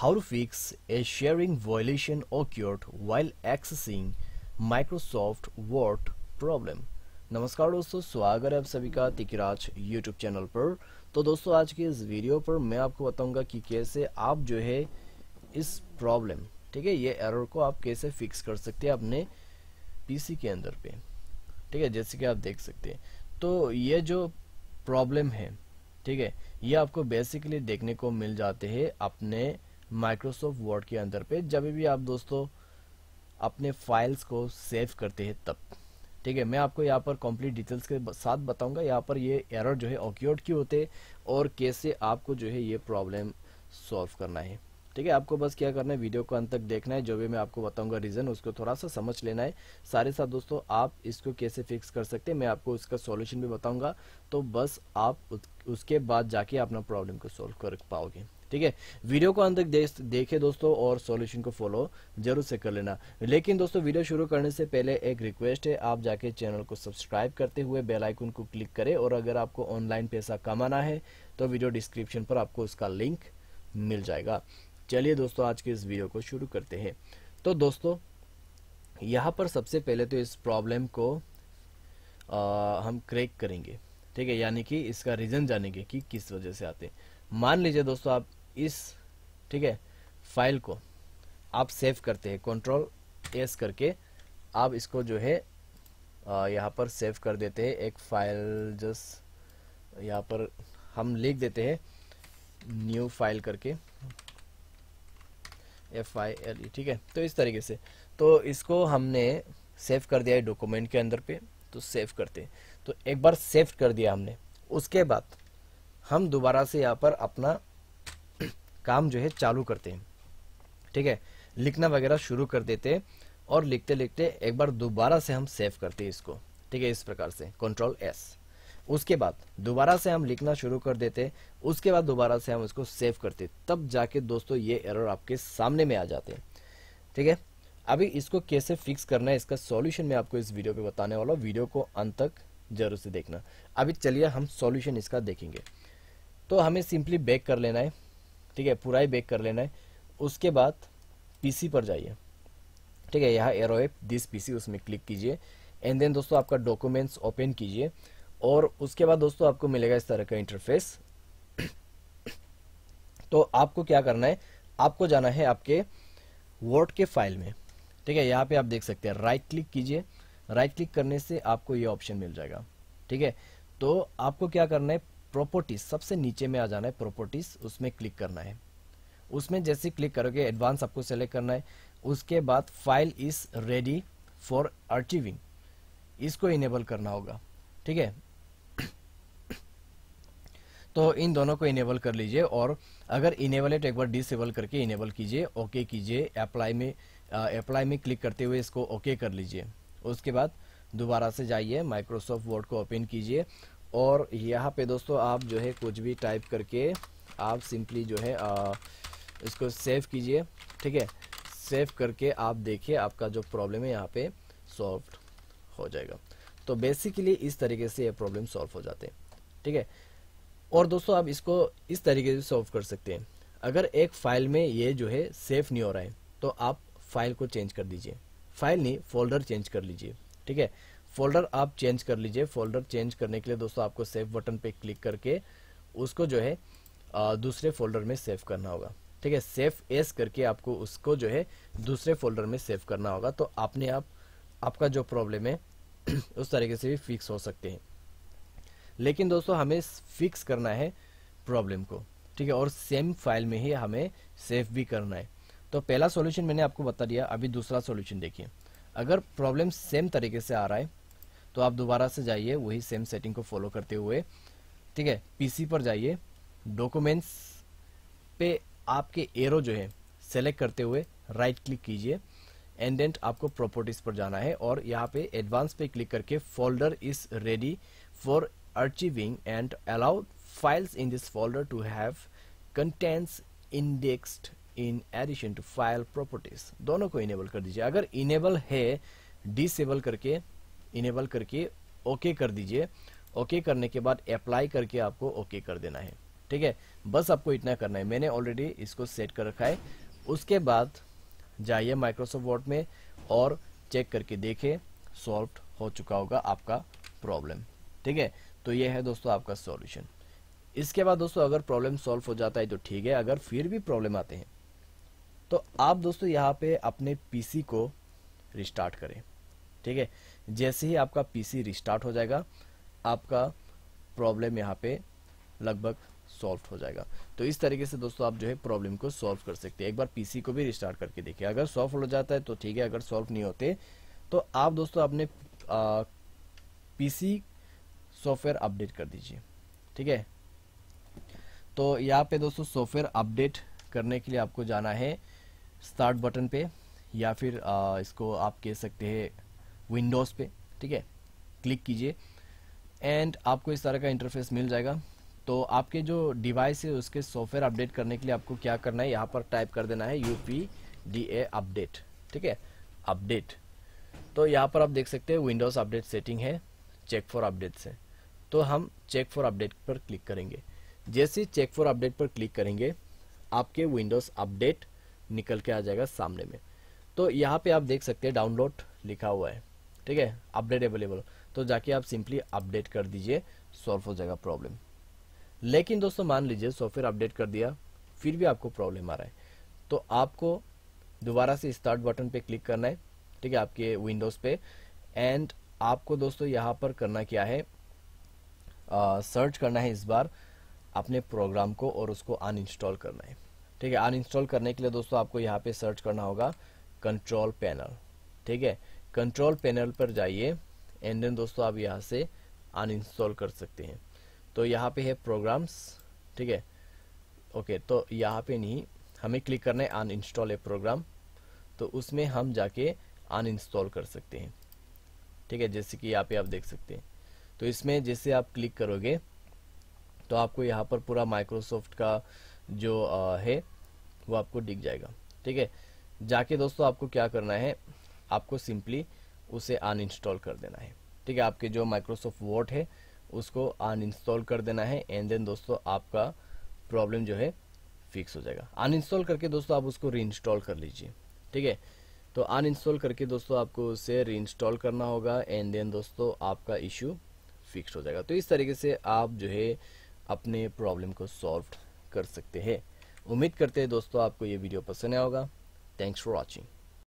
how to fix a sharing violation occurred while accessing Microsoft Word problem. नमस्कार दोस्तों स्वागत है आप सभी का तिकराज YouTube चैनल पर तो दोस्तों आज के इस वीडियो पर मैं आपको बताऊंगा कि कैसे आप जो है इस प्रॉब्लम ठीक है ये एरर को आप कैसे फिक्स कर सकते हैं अपने पीसी के अंदर पे ठीक है जैसे कि आप देख सकते हैं तो ये जो प्रॉब्लम है ठीक है ये आपको बेसिकली देखने को मिल जाते हैं अपने माइक्रोसॉफ्ट वर्ड के अंदर पे जब भी आप दोस्तों अपने फाइल्स को सेव करते हैं तब ठीक है मैं आपको यहाँ पर कंप्लीट डिटेल्स के साथ बताऊंगा यहाँ पर ये एरर जो है ऑक्योर्ड क्यों होते और कैसे आपको जो है ये प्रॉब्लम सॉल्व करना है ठीक है आपको बस क्या करना है वीडियो को अंत तक देखना है जो भी मैं आपको बताऊंगा रीज़न उसको थोड़ा सा समझ लेना है सारे साथ दोस्तों आप इसको कैसे फिक्स कर सकते हैं मैं आपको उसका सॉल्यूशन भी बताऊंगा तो बस आप उसके बाद जाके अपना प्रॉब्लम को सॉल्व कर पाओगे ठीक है वीडियो को अंत तक दे, देखे दोस्तों और सॉल्यूशन को फॉलो जरूर से कर लेना लेकिन दोस्तों वीडियो शुरू करने से पहले एक रिक्वेस्ट है आप जाके चैनल को सब्सक्राइब करते हुए बेल आइकन को क्लिक करें और अगर आपको ऑनलाइन पैसा कमाना है तो वीडियो डिस्क्रिप्शन पर आपको उसका लिंक मिल जाएगा चलिए दोस्तों आज के इस वीडियो को शुरू करते हैं तो दोस्तों यहाँ पर सबसे पहले तो इस प्रॉब्लम को आ, हम क्रैक करेंगे ठीक है यानी कि इसका रीज़न जानेंगे कि किस वजह से आते हैं मान लीजिए दोस्तों आप इस ठीक है फाइल को आप सेव करते हैं कंट्रोल एस करके आप इसको जो है यहाँ पर सेव कर देते हैं एक फाइल जस यहाँ पर हम लिख देते हैं न्यू फाइल करके एफ आई एल ई ठीक है तो इस तरीके से तो इसको हमने सेव कर दिया है डॉक्यूमेंट के अंदर पे तो सेव करते हैं तो एक बार सेव कर दिया हमने उसके बाद हम दोबारा से यहाँ पर अपना काम जो है चालू करते हैं ठीक है लिखना वगैरह शुरू कर देते हैं और लिखते लिखते एक बार दोबारा से हम सेव करते हैं इसको ठीक है इस प्रकार से कंट्रोल एस उसके बाद दोबारा से हम लिखना शुरू कर देते उसके बाद दोबारा से हम उसको सेव करते तब जाके दोस्तों ये एरर आपके सामने में आ जाते हैं ठीक है अभी इसको कैसे फिक्स करना है इसका सॉल्यूशन मैं आपको इस वीडियो पे बताने वाला हूँ वीडियो को अंत तक जरूर से देखना अभी चलिए हम सॉल्यूशन इसका देखेंगे तो हमें सिंपली बैक कर लेना है ठीक है पूरा ही बैक कर लेना है उसके बाद पीसी पर जाइए ठीक है यहाँ एरो दिस पीसी उसमें क्लिक कीजिए एंड देन दोस्तों आपका डॉक्यूमेंट्स ओपन कीजिए और उसके बाद दोस्तों आपको मिलेगा इस तरह का इंटरफेस तो आपको क्या करना है आपको जाना है आपके वर्ड के फाइल में ठीक है यहाँ पे आप देख सकते हैं राइट क्लिक कीजिए राइट क्लिक करने से आपको ये ऑप्शन मिल जाएगा ठीक है तो आपको क्या करना है प्रॉपर्टीज सबसे नीचे में आ जाना है प्रॉपर्टीज उसमें क्लिक करना है उसमें जैसे क्लिक करोगे एडवांस आपको सेलेक्ट करना है उसके बाद file is ready for archiving इसको इनेबल करना होगा ठीक है तो इन दोनों को इनेबल कर लीजिए और अगर इनेबल है तो एक बार डिसेबल करके इनेबल कीजिए ओके कीजिए अप्लाई में अप्लाई में क्लिक करते हुए इसको ओके कर लीजिए उसके बाद दोबारा से जाइए माइक्रोसॉफ्ट वर्ड को ओपन कीजिए और यहाँ पे दोस्तों आप जो है कुछ भी टाइप करके आप सिंपली जो है आ, इसको सेव कीजिए ठीक है सेव करके आप देखिए आपका जो प्रॉब्लम है यहाँ पे सॉल्व हो जाएगा तो बेसिकली इस तरीके से ये प्रॉब्लम सॉल्व हो जाते हैं ठीक है और दोस्तों आप इसको इस तरीके से सॉल्व कर सकते हैं अगर एक फाइल में ये जो है सेफ नहीं हो रहा है तो आप फाइल को चेंज कर दीजिए फाइल नहीं फोल्डर चेंज कर लीजिए ठीक है फोल्डर आप चेंज कर लीजिए फोल्डर चेंज करने के लिए दोस्तों आपको सेव बटन पे क्लिक करके उसको जो है दूसरे फोल्डर में सेव करना होगा ठीक है सेव एस करके आपको उसको जो है दूसरे फोल्डर में सेव करना होगा तो आपने आप आपका जो प्रॉब्लम है उस तरीके से भी फिक्स हो सकते हैं लेकिन दोस्तों हमें फिक्स करना है प्रॉब्लम को ठीक है और सेम फाइल में ही हमें सेव भी करना है तो पहला सॉल्यूशन मैंने आपको बता दिया अभी दूसरा सॉल्यूशन देखिए अगर प्रॉब्लम सेम तरीके से आ रहा है तो आप दोबारा से जाइए वही सेम सेटिंग को फॉलो करते हुए ठीक है पीसी पर जाइए डॉक्यूमेंट्स पे आपके एरो जो है सेलेक्ट करते हुए राइट क्लिक कीजिए एंड आपको प्रॉपर्टीज पर जाना है और यहाँ पे एडवांस पे क्लिक करके folder is ready for archiving and allow files in this folder to have contents indexed in addition to file properties दोनों को इनेबल कर दीजिए अगर इनेबल है डिसेबल करके इनेबल करके ओके okay कर दीजिए ओके okay करने के बाद अप्लाई करके आपको ओके okay कर देना है ठीक है बस आपको इतना करना है मैंने ऑलरेडी इसको सेट कर रखा है उसके बाद जाइए माइक्रोसॉफ्ट वर्ड में और चेक करके देखें सॉल्व हो चुका होगा आपका प्रॉब्लम ठीक है तो ये है दोस्तों आपका सॉल्यूशन इसके बाद दोस्तों अगर प्रॉब्लम सॉल्व हो जाता है तो ठीक है अगर फिर भी प्रॉब्लम आते हैं तो आप दोस्तों यहाँ पे अपने पीसी को रिस्टार्ट करें ठीक है जैसे ही आपका पीसी रिस्टार्ट हो जाएगा आपका प्रॉब्लम यहाँ पे लगभग सॉल्व हो जाएगा तो इस तरीके से दोस्तों आप जो है प्रॉब्लम को सॉल्व कर सकते हैं एक बार पीसी को भी रिस्टार्ट करके देखिए अगर सॉल्व हो जाता है तो ठीक है अगर सॉल्व नहीं होते तो आप दोस्तों अपने पीसी सॉफ्टवेयर अपडेट कर दीजिए ठीक है तो यहाँ पे दोस्तों सॉफ्टवेयर अपडेट करने के लिए आपको जाना है स्टार्ट बटन पे या फिर आ, इसको आप कह सकते हैं विंडोज़ पे ठीक है क्लिक कीजिए एंड आपको इस तरह का इंटरफेस मिल जाएगा तो आपके जो डिवाइस है उसके सॉफ्टवेयर अपडेट करने के लिए आपको क्या करना है यहाँ पर टाइप कर देना है U P D A update ठीक है अपडेट तो यहाँ पर आप देख सकते हैं विंडोज़ अपडेट सेटिंग है चेक फॉर अपडेट्स है तो हम चेक फॉर अपडेट पर क्लिक करेंगे जैसे चेक फॉर अपडेट पर क्लिक करेंगे आपके विंडोज़ अपडेट निकल के आ जाएगा सामने में तो यहाँ पे आप देख सकते हैं डाउनलोड लिखा हुआ है ठीक है अपडेट अवेलेबल तो जाके आप सिंपली अपडेट कर दीजिए सॉल्व हो जाएगा प्रॉब्लम लेकिन दोस्तों मान लीजिए सॉफ्टवेयर अपडेट कर दिया फिर भी आपको प्रॉब्लम आ रहा है तो आपको दोबारा से स्टार्ट बटन पे क्लिक करना है ठीक है आपके विंडोज़ पे एंड आपको दोस्तों यहाँ पर करना क्या है सर्च करना है इस बार अपने प्रोग्राम को और उसको अनइंस्टॉल करना है ठीक है अनइंस्टॉल करने के लिए दोस्तों आपको यहाँ पे सर्च करना होगा कंट्रोल पैनल ठीक है कंट्रोल पैनल पर जाइए एंड देन दोस्तों आप यहाँ से अनइंस्टॉल कर सकते हैं तो यहाँ पे है प्रोग्राम्स ठीक है ओके तो यहाँ पे नहीं हमें क्लिक करना है अनइंस्टॉल ए प्रोग्राम तो उसमें हम जाके अनइंस्टॉल कर सकते हैं ठीक है जैसे कि यहाँ पे आप देख सकते हैं तो इसमें जैसे आप क्लिक करोगे तो आपको यहाँ पर पूरा माइक्रोसॉफ्ट का जो आ, है वो आपको दिख जाएगा ठीक है जाके दोस्तों आपको क्या करना है आपको सिंपली उसे अनइंस्टॉल कर देना है ठीक है आपके जो माइक्रोसॉफ्ट वर्ड है उसको अनइंस्टॉल कर देना है एंड देन दोस्तों आपका प्रॉब्लम जो है फिक्स हो जाएगा अनइंस्टॉल करके दोस्तों आप उसको रीइंस्टॉल कर लीजिए ठीक है तो अनइंस्टॉल करके दोस्तों आपको उसे रीइंस्टॉल करना होगा एंड देन दोस्तों आपका इशू फिक्स हो जाएगा तो इस तरीके से आप जो है अपने प्रॉब्लम को सॉल्व कर सकते हैं उम्मीद करते हैं दोस्तों आपको ये वीडियो पसंद आया होगा थैंक्स फॉर वॉचिंग